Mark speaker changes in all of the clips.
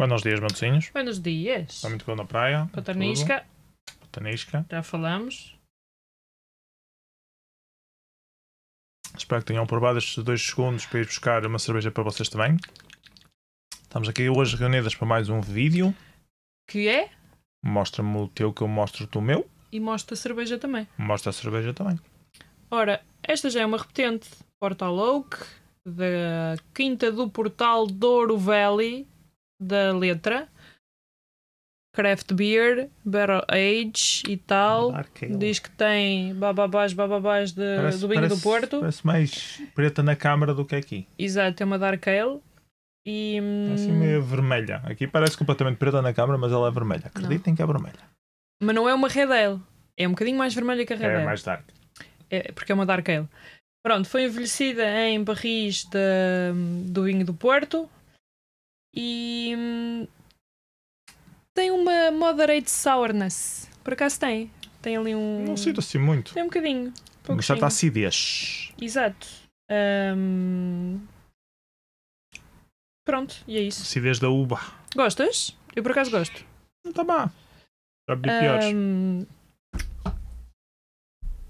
Speaker 1: Buenos dias, Matosinhos.
Speaker 2: Buenos dias.
Speaker 1: Está muito bom na praia. Patanisca. Patanisca.
Speaker 2: Já falamos.
Speaker 1: Espero que tenham provado estes dois segundos para ir buscar uma cerveja para vocês também. Estamos aqui hoje reunidas para mais um vídeo. Que é? Mostra-me o teu que eu mostro-te o meu.
Speaker 2: E mostra a cerveja também.
Speaker 1: Mostra a cerveja também.
Speaker 2: Ora, esta já é uma repetente. Portal Oak, da Quinta do Portal Douro Valley, da letra. Craft Beer, Barrel Age e tal. É Diz que tem bababás, bababás de, parece, do vinho do Porto. Parece
Speaker 1: mais preta na câmara do que aqui.
Speaker 2: Exato, tem uma Dark Ale. E. Hum, assim meio
Speaker 1: vermelha. Aqui parece completamente preta na câmara, mas ela é vermelha. Acreditem que é vermelha.
Speaker 2: Mas não é uma Red Ale. É um bocadinho mais vermelha que a Red é Ale. É mais dark. É, porque é uma Dark Ale. Pronto, foi envelhecida em barris de, hum, do vinho do Porto, e hum, tem uma moderate sourness. Por acaso tem. Tem ali um. Não sinto assim muito. Tem um bocadinho. Um uma certa acidez. Exato. Um... Pronto, e é isso. Acidez da uva. Gostas? Eu por acaso gosto. Não está má. Já bebi um... piores. Hum,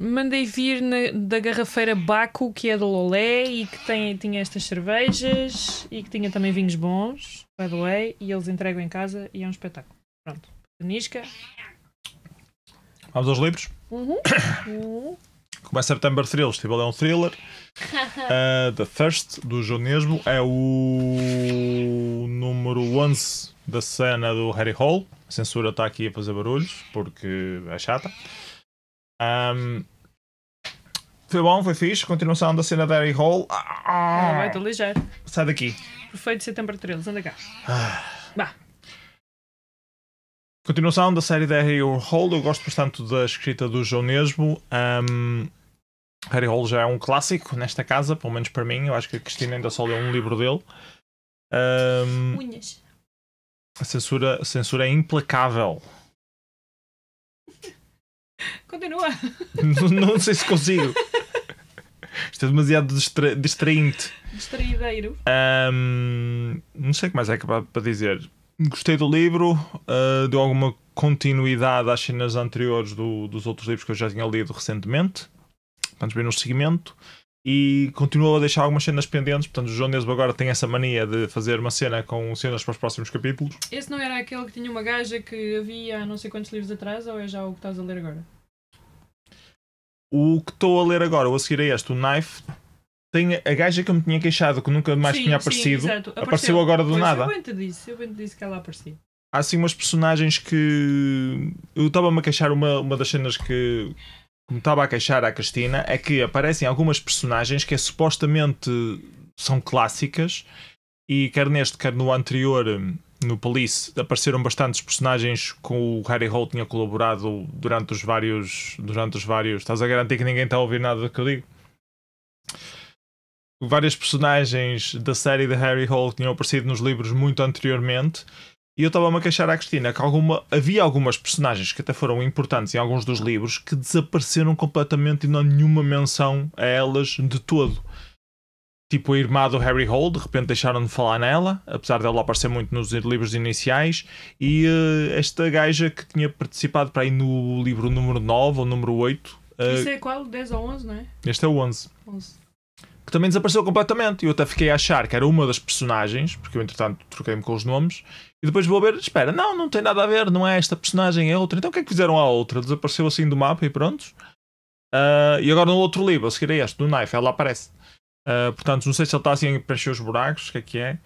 Speaker 2: mandei vir na, da garrafeira Baco, que é do Lolé e que tem, tinha estas cervejas e que tinha também vinhos bons, by the way, e eles entregam em casa e é um espetáculo. Pronto, Nisca.
Speaker 1: Vamos aos livros? Uhum. uhum. Começa September Thrills, Tipo, é um thriller. uh, The Thirst, do João é o número 11 da cena do Harry Hall. A censura está aqui a fazer barulhos porque é chata. Um, foi bom, foi fixe. Continuação da cena da Harry Hall.
Speaker 2: Ah, vai, estou tá ligeiro. Sai daqui. Perfeito, setembro 13, anda cá.
Speaker 1: Ah. Continuação da série da Harry Hall. Eu gosto bastante da escrita do João Um, Harry Hall já é um clássico nesta casa, pelo menos para mim. Eu acho que a Cristina ainda só leu um livro dele. Um, Unhas. A censura, a censura é implacável.
Speaker 2: Continua. Não, não,
Speaker 1: sei se consigo. Isto é demasiado distra distraído.
Speaker 2: Distraídeiro.
Speaker 1: Um, não sei o que mais é que para dizer. Gostei do livro, uh, deu alguma continuidade às cenas anteriores do, dos outros livros que eu já tinha lido recentemente. vamos ver no seguimento e continua a deixar algumas cenas pendentes. Portanto, o João Nesbo agora tem essa mania de fazer uma cena com cenas para os próximos capítulos.
Speaker 2: Esse não era aquele que tinha uma gaja que havia há não sei quantos livros atrás, ou é já o que estás a ler agora?
Speaker 1: O que estou a ler agora, ou a seguir a este, o Knife, tem a gaja que eu me tinha queixado que nunca mais sim, tinha aparecido. Sim, apareceu. apareceu. agora do pois nada. Eu bem
Speaker 2: te disse, eu bem te disse que ela aparecia.
Speaker 1: Há assim umas personagens que. Eu estava-me a queixar uma, uma das cenas que, que me estava a queixar à Cristina é que aparecem algumas personagens que é, supostamente são clássicas e quer neste, quer no anterior no Police apareceram bastantes personagens com o Harry Hole tinha colaborado durante os vários durante os vários, estás a garantir que ninguém está a ouvir nada do que eu digo várias personagens da série de Harry Hole tinham aparecido nos livros muito anteriormente e eu estava-me a queixar à Cristina que alguma, havia algumas personagens que até foram importantes em alguns dos livros que desapareceram completamente e não há nenhuma menção a elas de todo. Tipo a irmã do Harry Hole, de repente deixaram de falar nela, apesar dela aparecer muito nos livros iniciais, e uh, esta gaja que tinha participado para aí no livro número 9 ou número 8. Uh, Isso eh, é
Speaker 2: qual? 10 ou 11, não é?
Speaker 1: Este é o 11. 11 que também desapareceu completamente. Eu até fiquei a achar que era uma das personagens, porque eu entretanto troquei-me com os nomes, e depois vou ver, espera, não, não tem nada a ver, não é esta personagem, é outra. Então o que é que fizeram à outra? Desapareceu assim do mapa e pronto. Uh, e agora no outro livro, a seguir é este, do Knife, ela aparece. Uh, portanto, não sei se ele está assim a preencher os buracos, o que é que é.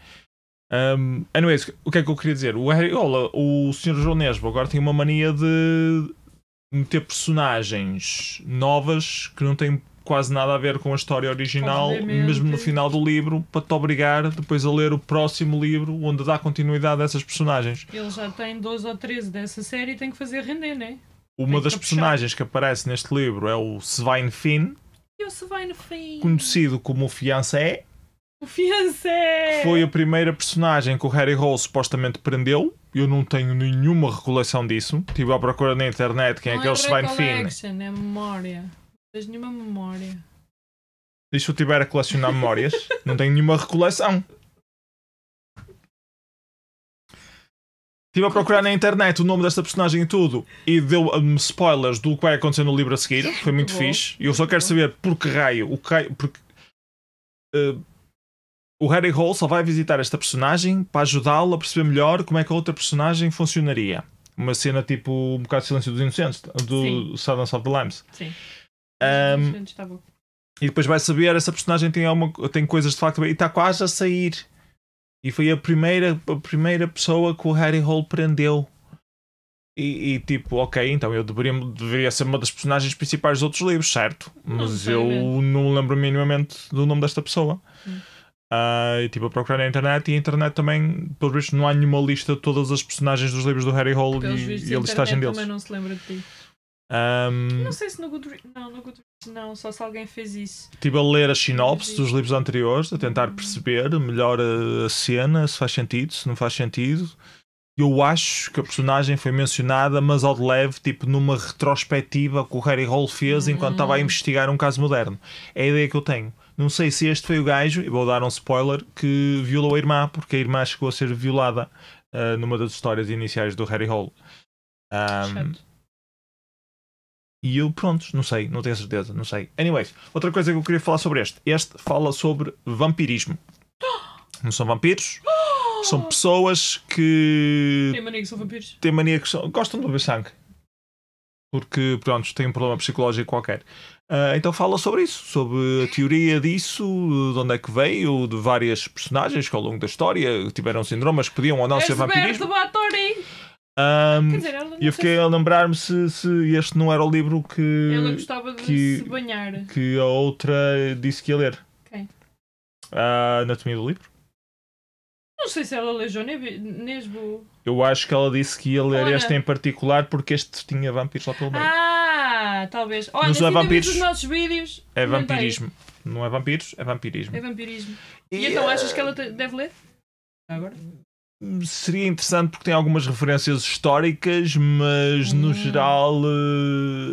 Speaker 1: Um, anyways, o que é que eu queria dizer? O Harry, olha, o Sr. João Nesbo agora tem uma mania de meter personagens novas que não têm quase nada a ver com a história original, mesmo no final do livro, para te obrigar depois a ler o próximo livro onde dá continuidade a essas personagens.
Speaker 2: Ele já tem 12 ou 13 dessa série e tem que fazer render, né? Uma das personagens
Speaker 1: que aparece neste livro é o Svein Finn.
Speaker 2: E o Svein Finn?
Speaker 1: Conhecido como o Fiancé.
Speaker 2: O Fiancé! foi a
Speaker 1: primeira personagem que o Harry Hole supostamente prendeu. Eu não tenho nenhuma recolhação disso. Estive à procura na internet quem é não é que é o é Svein Finn.
Speaker 2: É memória tens nenhuma memória.
Speaker 1: E se eu estiver a colecionar memórias, não tenho nenhuma recoleção. Estive a procurar na internet o nome desta personagem e tudo e deu-me spoilers do que vai acontecer no livro a seguir. Foi muito Bom. fixe. E eu só quero saber por que raio o Caio. Porque, uh, eh, o Harry Hole só vai visitar esta personagem para ajudá-lo a perceber melhor como é que a outra personagem funcionaria. Uma cena tipo um bocado de Silêncio dos Inocentes, do Sim. Silence of the Lambs. Sim. Um, é tá e depois vai saber, essa personagem tem, alguma, tem coisas de facto e está quase a sair. E foi a primeira, a primeira pessoa que o Harry Hole prendeu. E, e, tipo, ok, então eu deveria, deveria ser uma das personagens principais dos outros livros, certo? Mas não eu mesmo. não lembro minimamente do nome desta pessoa. Hum. Uh, e tipo, a procurar na internet e a internet também, pelo visto, não há nenhuma lista de todas as personagens dos livros do Harry Hole e, vistos, e a, a listagem deles. também
Speaker 2: não se lembra de ti.
Speaker 1: Um, não
Speaker 2: sei se no Goodreads. Não, no Goodreads não, só se alguém fez isso. Estive
Speaker 1: tipo, a ler as sinopse dos livros anteriores, a tentar uhum. perceber melhor a, a cena, se faz sentido, se não faz sentido. Eu acho que a personagem foi mencionada, mas ao de leve, tipo numa retrospectiva que o Harry Hall fez enquanto uhum. estava a uhum. investigar um caso moderno. É a ideia que eu tenho. Não sei se este foi o gajo, e vou dar um spoiler, que violou a irmã, porque a irmã chegou a ser violada uh, numa das histórias iniciais do Harry Hall. Um, e eu, pronto, não sei, não tenho certeza, não sei. Anyways, outra coisa que eu queria falar sobre este. Este fala sobre vampirismo. Não são vampiros? São pessoas que. Têm mania
Speaker 2: que são vampiros. Têm
Speaker 1: mania que são. Gostam de beber sangue. Porque, pronto, têm um problema psicológico qualquer. Uh, então fala sobre isso, sobre a teoria disso, de onde é que veio, de várias personagens que ao longo da história tiveram síndromes que podiam ou não ser vampiros um, Quer dizer, e eu fiquei se... a lembrar-me se, se, este não era o livro que. Ela gostava de que, se banhar. Que a outra disse que ia ler. Quem? A Anatomia do Livro.
Speaker 2: Não sei se ela leu Nesbo.
Speaker 1: Eu acho que ela disse que ia ler este em particular porque este tinha vampiros lá pelo meio.
Speaker 2: Ah, talvez. Olha, Nos é assim, vampiros. Dos nossos vídeos, é vampirismo.
Speaker 1: Não é vampiros, é vampirismo. É
Speaker 2: vampirismo. E, e então eh, achas que ela deve ler? Agora?
Speaker 1: seria interessante porque tem algumas referências históricas, mas hum. no geral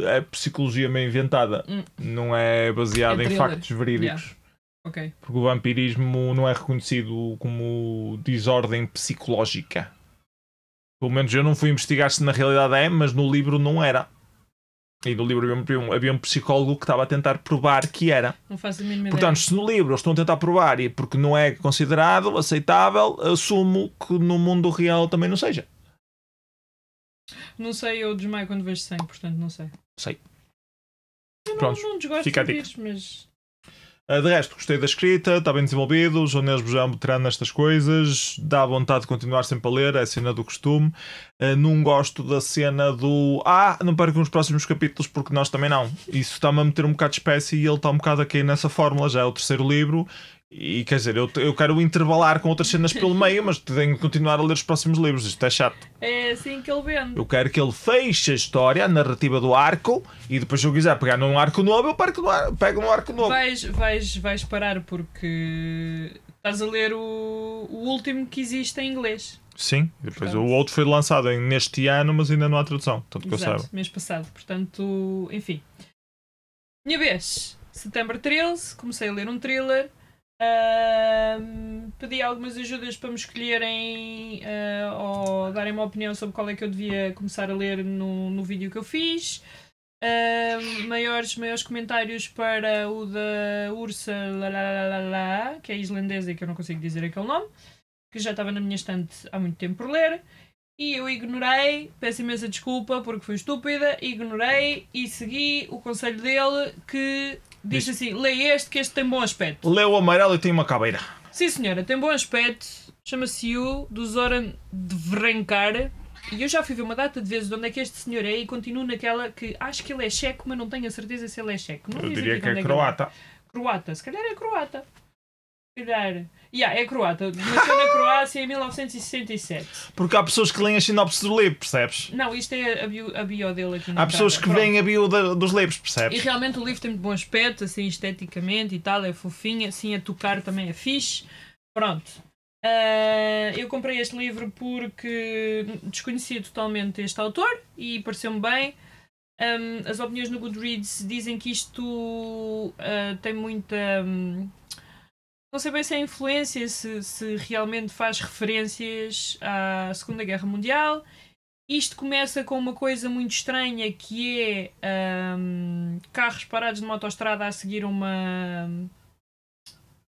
Speaker 1: é psicologia meio inventada, hum. não é baseada é em factos verídicos. Yeah. Okay. Porque o vampirismo não é reconhecido como desordem psicológica. Pelo menos eu não fui investigar se na realidade é, mas no livro não era. E no livro havia um, psicólogo que estava a tentar provar que era.
Speaker 2: Não faço a mínima Portanto, ideia.
Speaker 1: se no livro eles estão a tentar provar e porque não é considerado aceitável, assumo que no mundo real também não seja.
Speaker 2: Não sei, eu desmaio quando vejo sangue, portanto não sei.
Speaker 1: Sei. Eu Pronto, não, desgosto fica a de mas ah, de resto, gostei da escrita, está bem desenvolvido, o João Neves já é um veterano nestas coisas, dá vontade de continuar sempre a ler, é a cena do costume. Ah, não gosto da cena do Ah, não perco os próximos capítulos porque nós também não. Isso está-me a meter um bocado de espécie e ele está um bocado aqui nessa fórmula, já é o terceiro livro e quer dizer, eu, eu quero intervalar com outras cenas pelo meio, mas tenho que continuar a ler os próximos livros. Isto é chato.
Speaker 2: É assim que ele vende. Eu
Speaker 1: quero que ele feche a história, a narrativa do arco, e depois, se eu quiser pegar num arco novo, eu pego arco pego no arco novo. Vais,
Speaker 2: vais, vais parar porque estás a ler o, o último que existe em inglês.
Speaker 1: Sim, depois portanto. o outro foi lançado neste ano, mas ainda não há tradução, tanto que Exato, eu saiba.
Speaker 2: mês passado, portanto, enfim. Minha vez, setembro 13, comecei a ler um thriller um, pedi algumas ajudas para me escolherem uh, ou darem uma opinião sobre qual é que eu devia começar a ler no, no vídeo que eu fiz. maiores, maiores comentários para o da Ursa Lalalala, que é islandesa e que eu não consigo dizer aquele nome, que já estava na minha estante há muito tempo por ler. E eu ignorei, peço imensa desculpa porque fui estúpida, ignorei e segui o conselho dele que Diz assim: lê este, que este tem bom aspecto.
Speaker 1: Lê o amarelo e tem uma cabeira.
Speaker 2: Sim, senhora, tem bom aspecto. Chama-se o do Zoran de Vrencar. E eu já fui ver uma data de vezes de onde é que este senhor é e continuo naquela que acho que ele é checo, mas não tenho a certeza se ele é checo. Não eu diria que é, é, é croata. Croata, se calhar é croata. Pereira. Yeah, é croata. Nasceu na Croácia em 1967.
Speaker 1: Porque há pessoas que leem a sinopse do livro, percebes?
Speaker 2: Não, isto é a bio, a bio dele aqui na Há pessoas cara. que veem a
Speaker 1: bio da, dos livros, percebes? E
Speaker 2: realmente o livro tem muito bom aspecto, assim, esteticamente e tal, é fofinho, assim, a tocar também é fixe. Pronto. Uh, eu comprei este livro porque desconhecia totalmente este autor e pareceu-me bem. Um, as opiniões no Goodreads dizem que isto uh, tem muita. Um, não sei bem se é influência, se, se realmente faz referências à Segunda Guerra Mundial. Isto começa com uma coisa muito estranha que é um, carros parados numa autostrada a seguir uma. Hum,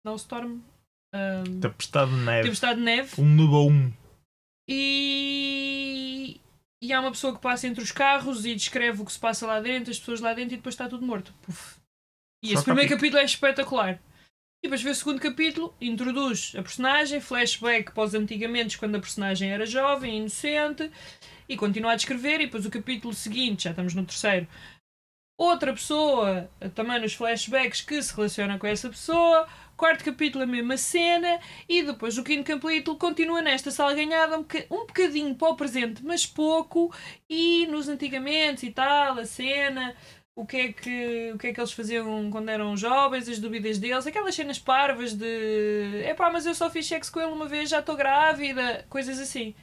Speaker 2: Não Storm? Um, Tempestade de neve. Tempestade de neve. Um nubaum. E. E há uma pessoa que passa entre os carros e descreve o que se passa lá dentro, as pessoas lá dentro e depois está tudo morto. Puf. E Só esse primeiro capítulo é espetacular. E depois vê o segundo capítulo, introduz a personagem, flashback para os antigamente, quando a personagem era jovem, inocente, e continua a descrever, e depois o capítulo seguinte, já estamos no terceiro, outra pessoa, eh, também nos flashbacks, que se relaciona com essa pessoa, quarto capítulo a mesma cena, e depois o quinto capítulo continua nesta sala ganhada um bocadinho para o presente, mas pouco, e nos antigamente e tal, a cena o que é que, o que é que eles faziam quando eram jovens, as dúvidas deles, aquelas cenas parvas de é pá, mas eu só fiz sexo com ele uma vez, já estou grávida, coisas assim.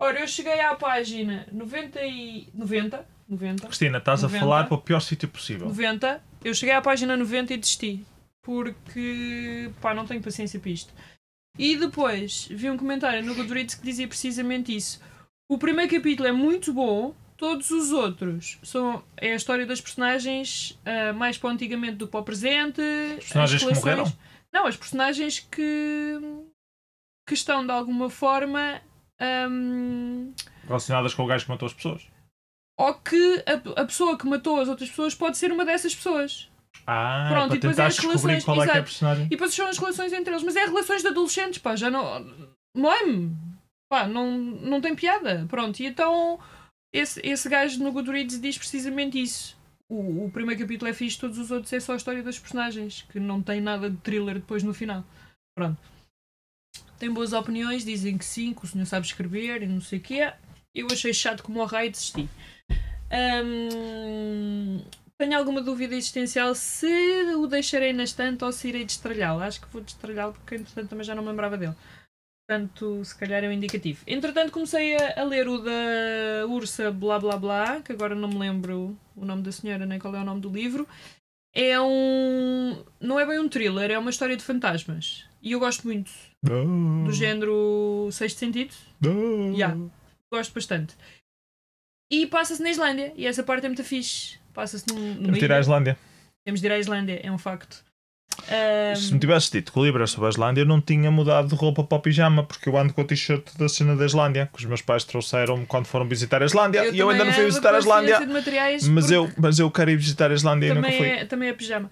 Speaker 2: Ora, eu cheguei à página 90 e... 90? 90.
Speaker 1: Cristina, estás 90, a falar para o pior sítio possível.
Speaker 2: 90. Eu cheguei à página 90 e desisti. Porque, pá, não tenho paciência para isto. E depois vi um comentário no Goodreads que dizia precisamente isso. O primeiro capítulo é muito bom, Todos os outros são, é a história das personagens uh, mais para antigamente do que para o presente. As personagens as que morreram? Não, as personagens que, que estão de alguma forma um,
Speaker 1: relacionadas com o gajo que matou as pessoas.
Speaker 2: Ou que a, a, pessoa que matou as outras pessoas pode ser uma dessas pessoas.
Speaker 1: Ah, é Pronto, e depois é as relações. Qual é que é a personagem.
Speaker 2: E depois são as relações entre eles, mas é relações de adolescentes, pá, já não. Moem-me! Pá, não, não tem piada. Pronto, e então esse, esse gajo no Goodreads diz precisamente isso. O, o primeiro capítulo é fixe, todos os outros é só a história das personagens, que não tem nada de thriller depois no final. Pronto. Tem boas opiniões, dizem que sim, que o senhor sabe escrever e não sei o quê. Eu achei chato como o raio desisti. tenho alguma dúvida existencial se o deixarei na estante ou se irei destralhá-lo. Acho que vou destralhá-lo porque, entretanto, também já não me lembrava dele. Portanto, se calhar é um indicativo. Entretanto, comecei a, ler o da Ursa Blá Blá Blá, que agora não me lembro o nome da senhora nem qual é o nome do livro. É um. Não é bem um thriller, é uma história de fantasmas. E eu gosto muito.
Speaker 1: Do
Speaker 2: género Sexto Sentido. Yeah, gosto bastante. E passa-se na Islândia. E essa parte é muito fixe. Passa-se num. num Temos de ir à Islândia. Temos de ir à Islândia, é um facto. Um... Se me
Speaker 1: tivesse dito que o livro é sobre a Islândia, eu não tinha mudado de roupa para o pijama, porque eu ando com o t-shirt da cena da Islândia, que os meus pais trouxeram quando foram visitar a Islândia eu e eu ainda não fui visitar a Islândia. Mas, eu, mas eu quero ir visitar a Islândia também e nunca fui. É,
Speaker 2: também é pijama.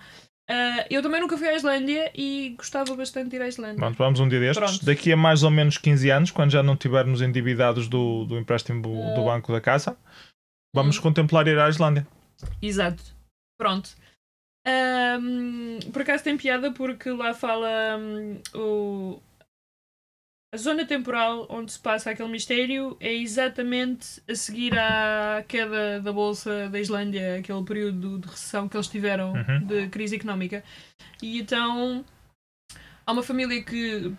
Speaker 2: Uh, eu também nunca fui à Islândia e gostava bastante de ir à Islândia. Pronto,
Speaker 1: vamos um dia destes. Pronto. Daqui a mais ou menos 15 anos, quando já não estivermos endividados do, do empréstimo do, do ah. banco da casa, vamos ah. contemplar ir à Islândia.
Speaker 2: Exato. Pronto. Um, por acaso tem piada porque lá fala um, o, a zona temporal onde se passa aquele mistério é exatamente a seguir à queda da Bolsa da Islândia, aquele período de recessão que eles tiveram uhum. de crise económica. E então há uma família que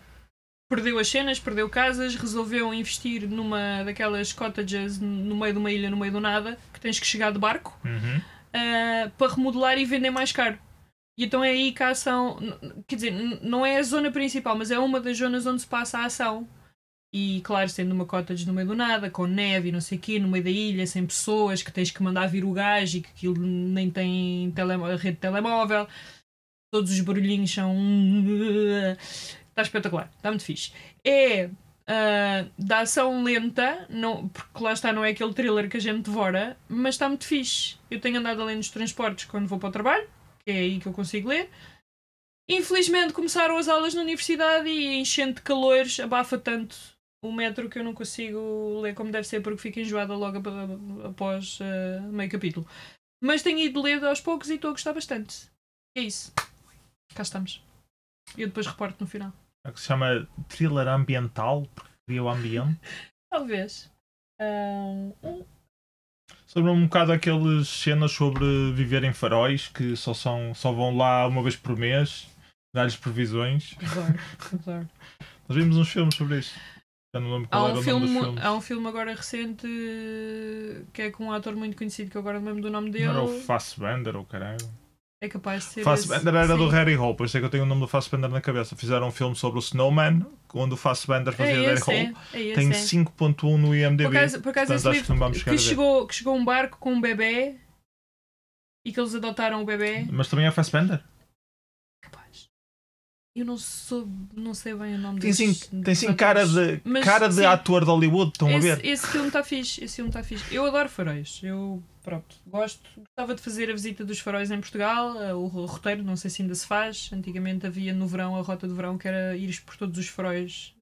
Speaker 2: perdeu as cenas, perdeu casas, resolveu investir numa daquelas cottages no meio de uma ilha, no meio do nada, que tens que chegar de barco. Uhum eh, para remodelar e vender mais caro. E então é aí que a ação. Quer dizer, não é a zona principal, mas é uma das zonas onde se passa a ação. E claro, sendo uma cottage no meio do nada, com neve e não sei o quê, no meio da ilha, sem pessoas, que tens que mandar vir o gajo e que aquilo nem tem rede de telemóvel, todos os barulhinhos são. Está espetacular, está muito fixe. É uh, da ação lenta, não, porque lá está, não é aquele thriller que a gente devora, mas está muito fixe. Eu tenho andado além dos transportes quando vou para o trabalho, que é aí que eu consigo ler. Infelizmente começaram as aulas na universidade e enchendo enchente de calores abafa tanto o metro que eu não consigo ler como deve ser porque fico enjoada logo após uh, meio capítulo. Mas tenho ido ler aos poucos e estou a gostar bastante. É isso. Cá estamos. Eu depois reporto no final.
Speaker 1: É que se chama thriller ambiental, porque cria o ambiente.
Speaker 2: Talvez. Um...
Speaker 1: Sobre um bocado aquelas cenas sobre viver em faróis que só, são, só vão lá uma vez por mês, dar-lhes previsões. Adoro, Nós vimos uns filmes sobre isso Já não lembro qual há um era filme,
Speaker 2: Há um filme agora recente eh, que é com um ator muito conhecido que eu agora não lembro do nome dele. Não era o
Speaker 1: Fassbender ou caralho?
Speaker 2: É capaz de ser. Fassbender esse... era Sim. do Harry
Speaker 1: Hole, por isso é que eu tenho o nome do Fassbender na cabeça. Fizeram um filme sobre o Snowman, onde o Fassbender é fazia é Harry Hole. É, é Tem 5.1 é. no IMDb. Por acaso, esse livro que, não vamos que, chegou,
Speaker 2: que chegou um barco com um bebê e que eles adotaram o bebê.
Speaker 1: Mas também é Fassbender?
Speaker 2: Eu não sou, não sei bem o nome tem sim, Tem sim
Speaker 1: cara de, mas, cara de sim, ator de Hollywood, estão esse, a ver?
Speaker 2: Esse filme está fixe, esse filme está fixe. Eu adoro faróis. Eu, pronto, gosto. Gostava de fazer a visita dos faróis em Portugal, eh, o, o roteiro, não sei se ainda se faz. Antigamente havia no verão a rota de verão que era ir por todos os faróis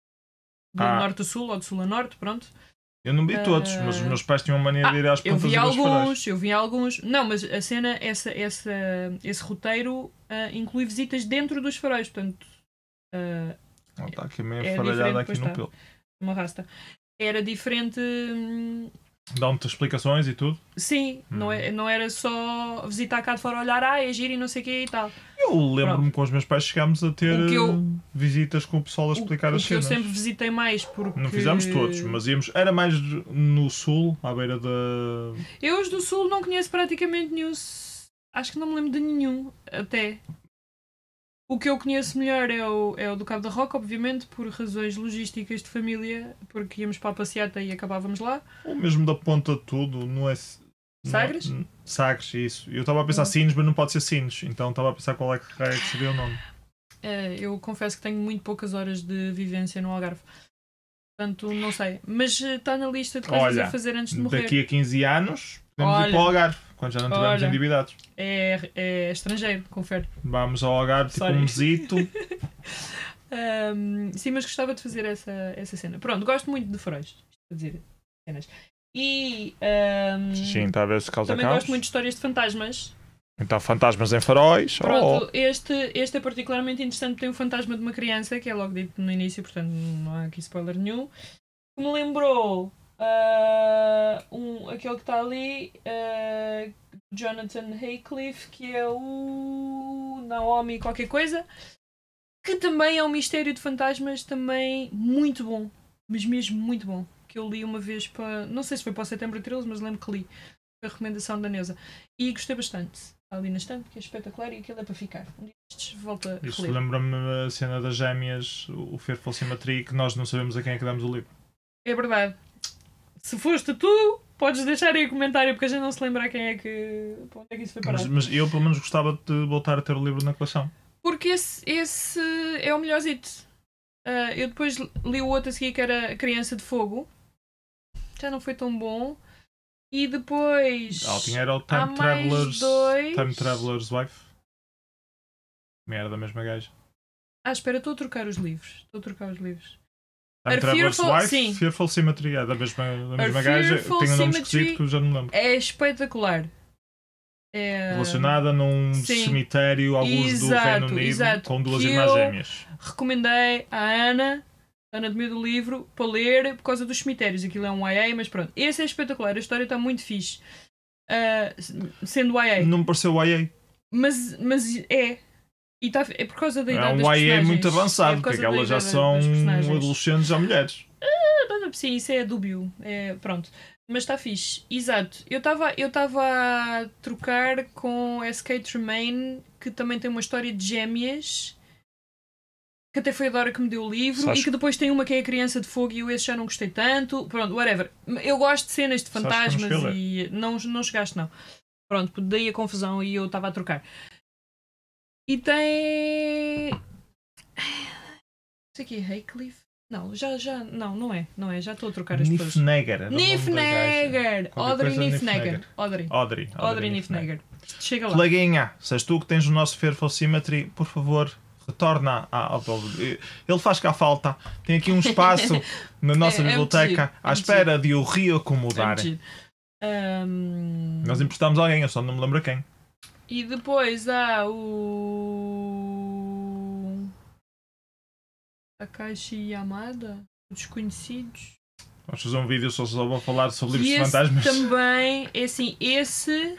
Speaker 2: do ah. norte a sul ou do sul a norte, pronto. Eu não vi ah. todos, uh... mas os meus pais tinham mania de ir às ah, pontas Eu vi alguns, eu vi alguns. Não, mas a cena, essa, essa, esse roteiro uh, inclui visitas dentro dos faróis, portanto. Uh,
Speaker 1: oh, tá aqui meio é faralhada aqui no tá. pelo.
Speaker 2: Uma rasta. Era diferente. Hum...
Speaker 1: Dão-te explicações e tudo?
Speaker 2: Sim, hum. não, é, não era só visitar cá de fora, olhar, ah, é giro e não sei o que e tal. Eu lembro-me
Speaker 1: com os meus pais chegámos a ter eu, eh, visitas com o pessoal a explicar o, as o cenas. eu sempre
Speaker 2: visitei mais porque. Não fizemos todos, mas
Speaker 1: íamos. Era mais no sul, à beira da.
Speaker 2: Eu os do sul não conheço praticamente nenhum. Acho que não me lembro de nenhum, até. O que eu conheço melhor é o, é o do Cabo da Roca, obviamente, por razões logísticas de família, porque íamos para a passeata e acabávamos lá.
Speaker 1: Ou mesmo da ponta de tudo, não é. Sagres? Não, uhum. Sagres, isso. Eu estava a pensar uhum. Sinos, mas não pode ser Sinos. então estava a pensar qual é que, é que seria o nome.
Speaker 2: É, eu confesso que tenho muito poucas horas de vivência no Algarve. Portanto, não sei. Mas está eh, na lista de coisas Olha, a fazer antes de morrer. Daqui a
Speaker 1: 15 anos, podemos Olha. ir para o Algarve, quando já não tivermos endividados.
Speaker 2: É, é estrangeiro, confere.
Speaker 1: Vamos ao Algarve, tipo Sorry. um mesito.
Speaker 2: um, sim, mas gostava de fazer essa, essa cena. Pronto, gosto muito de Freud. Isto é a dizer cenas. E. Um, Sim, talvez causa Também caos. gosto muito de histórias de fantasmas.
Speaker 1: Então, fantasmas em faróis. Oh, Pronto,
Speaker 2: oh. este, este é particularmente interessante. Tem o fantasma de uma criança, que é logo dito no início, portanto não há aqui spoiler nenhum. Que me lembrou uh, um, aquele que está ali, uh, Jonathan Haycliffe, que é o Naomi qualquer coisa, que também é um mistério de fantasmas, também muito bom. Mas mesmo muito bom que eu li uma vez para. Não sei se foi para o Setembro 13, mas lembro que li. A recomendação da Neuza. E gostei bastante. Ali na estante, que é espetacular e aquilo é para ficar. Um dia destes volta Isso
Speaker 1: lembra-me a cena das gêmeas, o Fearful Symmetry, que nós não sabemos a quem é que damos o livro.
Speaker 2: É verdade. Se foste tu, podes deixar aí o comentário porque a gente não se lembra a quem é que. para onde é que isso foi parar. Mas, mas,
Speaker 1: eu pelo menos gostava de voltar a ter o livro na coleção.
Speaker 2: Porque esse, esse é o melhorzito. Uh, ah, eu depois li o outro a seguir que era Criança de Fogo, já não foi tão bom. E depois. Ah, tinha era o Time Travelers. Dois... Time
Speaker 1: Travelers Wife. merda a mesma gaja.
Speaker 2: Ah, espera, estou a trocar os livros. Estou a trocar os livros. Time Our Travelers Fearful, Wife, sim.
Speaker 1: Fearful Symmetry, é da mesma, da mesma gaja. Tem um nome esquisito que eu já não lembro.
Speaker 2: É espetacular. É... Relacionada
Speaker 1: num sim. cemitério, alguns exato, do Reino Unido, exato. com duas que irmãs gêmeas.
Speaker 2: Recomendei à Ana Ana anatomia do livro para ler por causa dos cemitérios. Aquilo é um YA, mas pronto. Esse é espetacular, a história está muito fixe. Uh, sendo YA. Não
Speaker 1: me pareceu YA.
Speaker 2: Mas, mas é. E tá, é por causa da é idade é um das YA É muito avançado, é por porque elas já são adolescentes já mulheres. Uh, sim, isso é dúbio. É, pronto. Mas está fixe. Exato. Eu estava eu tava a trocar com SK Tremaine, que também tem uma história de gêmeas que até foi a Dora que me deu o livro, Sás... e que depois tem uma que é a Criança de Fogo e eu esse já não gostei tanto. Pronto, whatever. Eu gosto de cenas de fantasmas e não, não chegaste, não. Pronto, daí a confusão e eu estava a trocar. E tem. Isso aqui é Haycliffe? Não, já, já, não, não é, não é, já estou a trocar as coisas. Nifneger. Nifneger! Audrey Nifneger. Audrey. Audrey. Audrey Nifneger. Chega lá.
Speaker 1: Coleguinha, se és tu que tens o nosso Fearful Symmetry, por favor, retorna ao Ele faz cá falta. Tem aqui um espaço na é, nossa é, é biblioteca à espera de o reacomodar.
Speaker 2: É um...
Speaker 1: Nós emprestamos alguém, eu só não me lembro quem.
Speaker 2: E depois há o. Akashi Yamada, Desconhecidos.
Speaker 1: Vamos fazer um vídeo só sobre falar sobre livros de fantasmas.
Speaker 2: Também, é assim, esse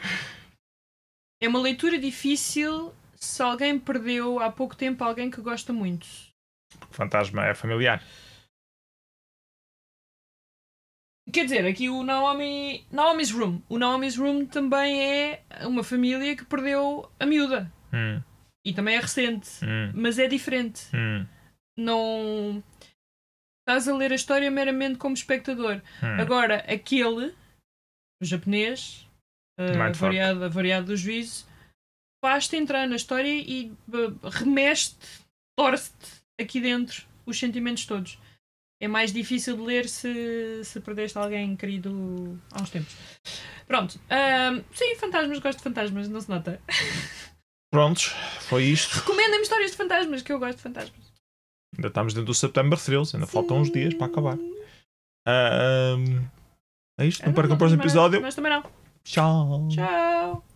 Speaker 2: é uma leitura difícil se alguém perdeu há pouco tempo alguém que gosta muito.
Speaker 1: Porque fantasma é familiar.
Speaker 2: Quer dizer, aqui o Naomi. Naomi's Room. O Naomi's Room também é uma família que perdeu a miúda. Hum. E também é recente. Hum. Mas é diferente. Hum. Não. Estás a ler a história meramente como espectador. Hum. Agora, aquele, o japonês, uh, variado, variado do juízo, faz-te entrar na história e eh, remexe-te, torce-te aqui dentro os sentimentos todos. É mais difícil de ler se, se perdeste alguém querido há uns tempos. Pronto. Um, sim, fantasmas, gosto de fantasmas, não se nota.
Speaker 1: Prontos, foi isto.
Speaker 2: Recomendem-me histórias de fantasmas, que eu gosto de fantasmas.
Speaker 1: Ainda estamos dentro do September 13, ainda sim. faltam uns dias para acabar. um, é isto, não, não percam o próximo episódio. Nós também não. Tchau. Tchau.